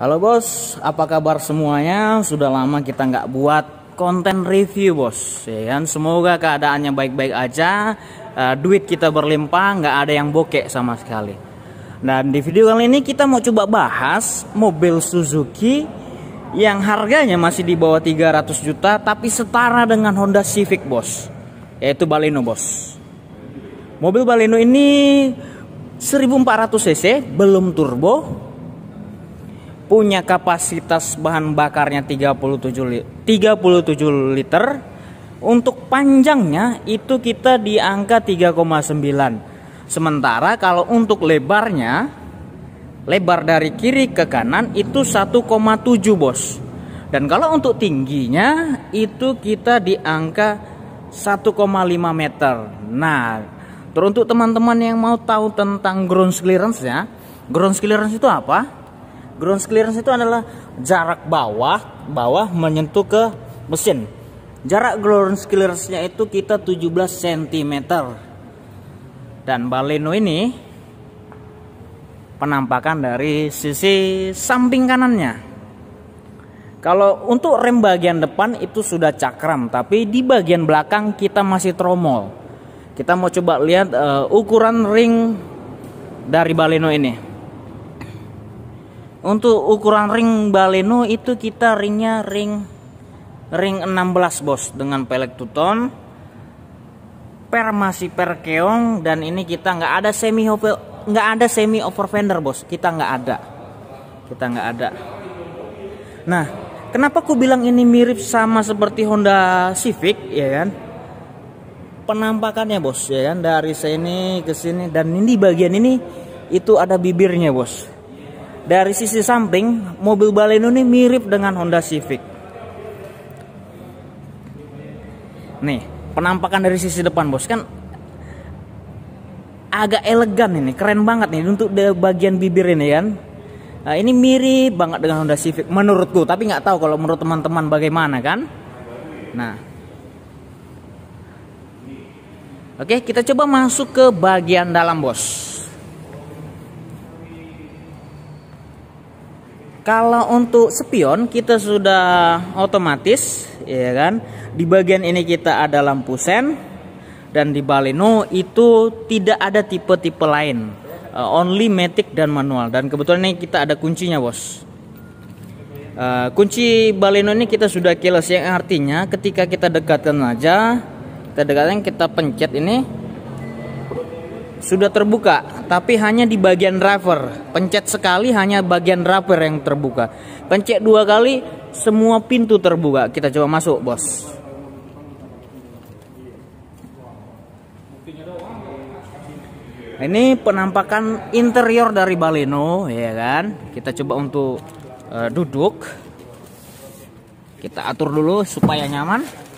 Halo bos, apa kabar semuanya? Sudah lama kita nggak buat konten review bos, ya kan? Semoga keadaannya baik-baik aja, uh, duit kita berlimpah, nggak ada yang bokek sama sekali. Dan di video kali ini kita mau coba bahas mobil Suzuki yang harganya masih di bawah 300 juta, tapi setara dengan Honda Civic bos, yaitu Baleno bos. Mobil Baleno ini 1400 cc, belum turbo, punya kapasitas bahan bakarnya 37 37 liter untuk panjangnya itu kita di angka 3,9 sementara kalau untuk lebarnya lebar dari kiri ke kanan itu 1,7 bos dan kalau untuk tingginya itu kita di angka 1,5 meter nah teruntuk teman-teman yang mau tahu tentang ground clearance ya ground clearance itu apa Ground clearance itu adalah jarak bawah bawah menyentuh ke mesin. Jarak ground clearance-nya itu kita 17 cm. Dan baleno ini penampakan dari sisi samping kanannya. Kalau untuk rem bagian depan itu sudah cakram, tapi di bagian belakang kita masih tromol. Kita mau coba lihat uh, ukuran ring dari baleno ini. Untuk ukuran ring baleno itu kita ringnya ring ring 16 bos dengan pelek tuton per masih per keong dan ini kita nggak ada semi nggak ada semi over fender bos kita nggak ada kita nggak ada nah kenapa aku bilang ini mirip sama seperti Honda Civic ya kan penampakannya bos ya kan dari sini ke sini dan ini bagian ini itu ada bibirnya bos dari sisi samping, mobil Baleno ini mirip dengan Honda Civic. Nih, penampakan dari sisi depan, Bos. Kan agak elegan ini, keren banget nih untuk bagian bibir ini kan. Nah, ini mirip banget dengan Honda Civic menurutku, tapi nggak tahu kalau menurut teman-teman bagaimana kan. Nah, oke kita coba masuk ke bagian dalam bos. kalau untuk spion kita sudah otomatis ya kan di bagian ini kita ada lampu sen dan di baleno itu tidak ada tipe-tipe lain uh, only matic dan manual dan kebetulan ini kita ada kuncinya bos uh, kunci baleno ini kita sudah keyless yang artinya ketika kita dekatkan aja kita dekatkan kita pencet ini sudah terbuka, tapi hanya di bagian driver. Pencet sekali hanya bagian driver yang terbuka. Pencet dua kali semua pintu terbuka. Kita coba masuk, Bos. Ini penampakan interior dari Baleno, ya kan? Kita coba untuk uh, duduk. Kita atur dulu supaya nyaman.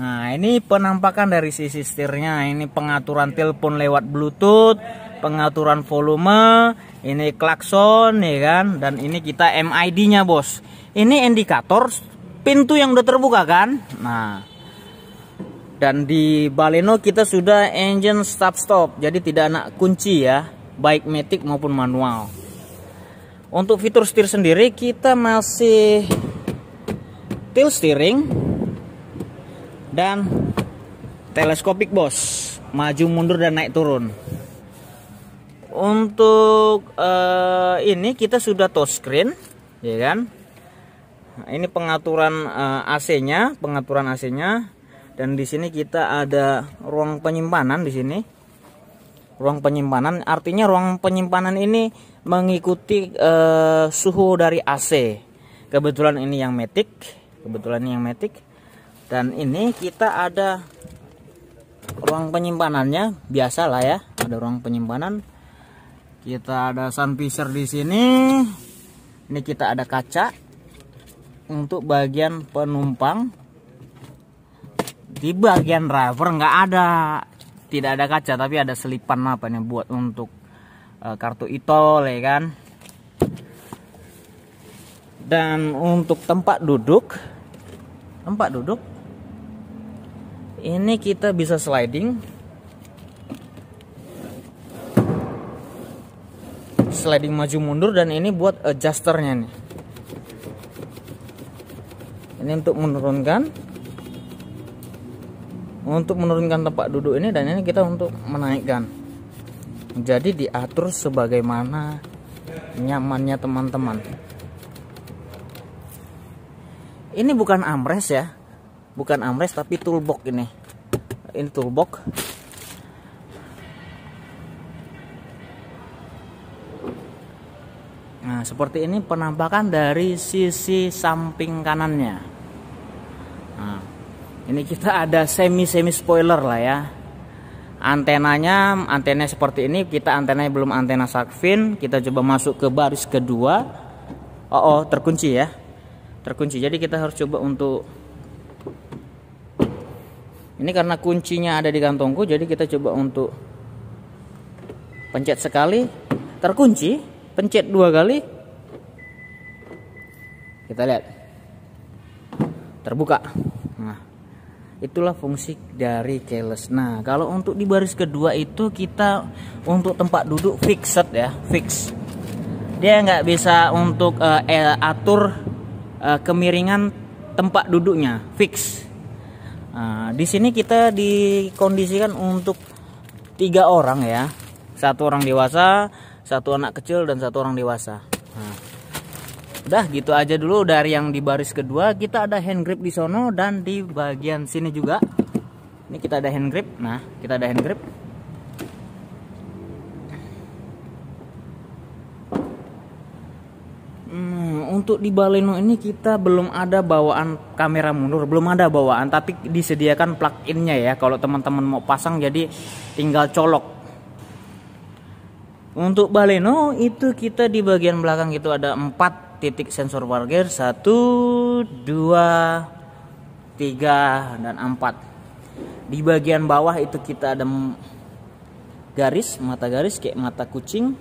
Nah, ini penampakan dari sisi setirnya. Ini pengaturan telepon lewat Bluetooth, pengaturan volume, ini klakson ya kan dan ini kita MID-nya, Bos. Ini indikator pintu yang udah terbuka kan? Nah, dan di Baleno kita sudah engine stop stop, jadi tidak anak kunci ya, baik metik maupun manual. Untuk fitur setir sendiri kita masih tilt steering dan teleskopik bos maju mundur dan naik turun untuk uh, ini kita sudah touch screen, ya kan ini pengaturan uh, eh, AC nya pengaturan AC nya dan di sini kita ada ruang penyimpanan di sini ruang penyimpanan artinya ruang penyimpanan ini mengikuti uh, suhu dari AC kebetulan ini yang metik kebetulan ini yang metik dan ini kita ada ruang penyimpanannya biasa lah ya ada ruang penyimpanan kita ada sun visor di sini ini kita ada kaca untuk bagian penumpang di bagian driver nggak ada tidak ada kaca tapi ada selipan apa nih buat untuk eh, kartu e-tol ya kan dan untuk tempat duduk tempat duduk ini kita bisa sliding sliding maju mundur dan ini buat adjusternya nih ini untuk menurunkan untuk menurunkan tempat duduk ini dan ini kita untuk menaikkan jadi diatur sebagaimana nyamannya teman-teman ini bukan amres ya bukan amres tapi toolbox ini ini toolbox nah seperti ini penampakan dari sisi samping kanannya nah, ini kita ada semi semi spoiler lah ya antenanya antena seperti ini kita antenanya belum antena shark kita coba masuk ke baris kedua oh, oh terkunci ya terkunci jadi kita harus coba untuk ini karena kuncinya ada di kantongku jadi kita coba untuk pencet sekali terkunci pencet dua kali kita lihat terbuka nah itulah fungsi dari keyless nah kalau untuk di baris kedua itu kita untuk tempat duduk fixed ya fix dia nggak bisa untuk uh, atur uh, kemiringan tempat duduknya fix Nah, di sini kita dikondisikan untuk tiga orang ya, satu orang dewasa, satu anak kecil dan satu orang dewasa. Nah, udah gitu aja dulu dari yang di baris kedua kita ada hand grip di sono dan di bagian sini juga. Ini kita ada hand grip. Nah, kita ada hand grip. untuk di Baleno ini kita belum ada bawaan kamera mundur, belum ada bawaan, tapi disediakan plug-innya ya. Kalau teman-teman mau pasang jadi tinggal colok. Untuk Baleno itu kita di bagian belakang itu ada empat titik sensor parkir, satu, dua, tiga dan empat. Di bagian bawah itu kita ada garis, mata garis kayak mata kucing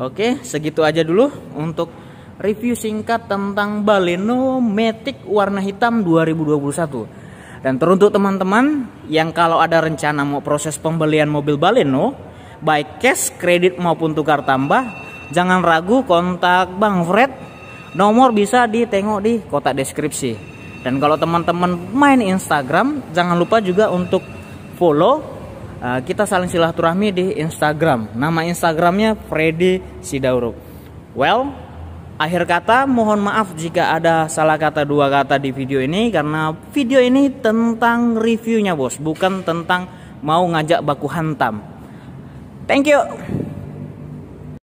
Oke, segitu aja dulu untuk review singkat tentang Baleno Matic warna hitam 2021. Dan teruntuk teman-teman yang kalau ada rencana mau proses pembelian mobil Baleno, baik cash, kredit maupun tukar tambah, jangan ragu kontak Bang Fred. Nomor bisa ditengok di kotak deskripsi. Dan kalau teman-teman main Instagram, jangan lupa juga untuk follow Eh, kita saling silaturahmi di Instagram. Nama Instagramnya Freddy Sidauruk. Well, akhir kata mohon maaf jika ada salah kata dua kata di video ini karena video ini tentang reviewnya bos, bukan tentang mau ngajak baku hantam. Thank you.